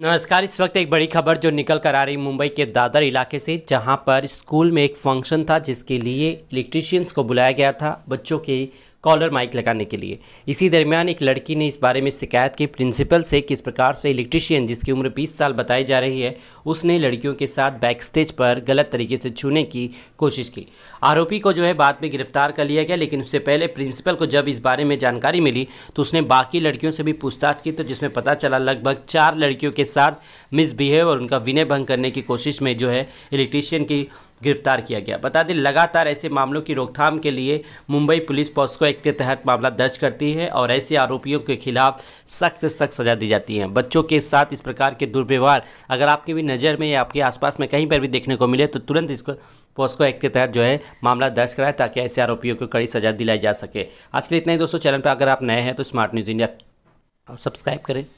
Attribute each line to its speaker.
Speaker 1: नमस्कार इस वक्त एक बड़ी खबर जो निकल कर आ रही मुंबई के दादर इलाके से जहां पर स्कूल में एक फंक्शन था जिसके लिए इलेक्ट्रीशियंस को बुलाया गया था बच्चों के कॉलर माइक लगाने के लिए इसी दरमियान एक लड़की ने इस बारे में शिकायत की प्रिंसिपल से किस प्रकार से इलेक्ट्रिशियन जिसकी उम्र 20 साल बताई जा रही है उसने लड़कियों के साथ बैक स्टेज पर गलत तरीके से छूने की कोशिश की आरोपी को जो है बाद में गिरफ्तार कर लिया गया लेकिन उससे पहले प्रिंसिपल को जब इस बारे में जानकारी मिली तो उसने बाकी लड़कियों से भी पूछताछ की तो जिसमें पता चला लगभग चार लड़कियों के साथ मिसबिहेव और उनका विनय भंग करने की कोशिश में जो है इलेक्ट्रिशियन की गिरफ्तार किया गया बता दें लगातार ऐसे मामलों की रोकथाम के लिए मुंबई पुलिस पॉस्को एक्ट के तहत मामला दर्ज करती है और ऐसे आरोपियों के खिलाफ सख्त से सख्त सजा दी जाती है बच्चों के साथ इस प्रकार के दुर्व्यवहार अगर आपके भी नज़र में या आपके आसपास में कहीं पर भी देखने को मिले तो तुरंत इसको पॉस्को एक्ट के तहत जो है मामला दर्ज कराए ताकि ऐसे आरोपियों को कड़ी सजा दिलाई जा सके आज के लिए इतना ही दोस्तों चैनल पर अगर आप नए हैं तो स्मार्ट न्यूज़ इंडिया सब्सक्राइब करें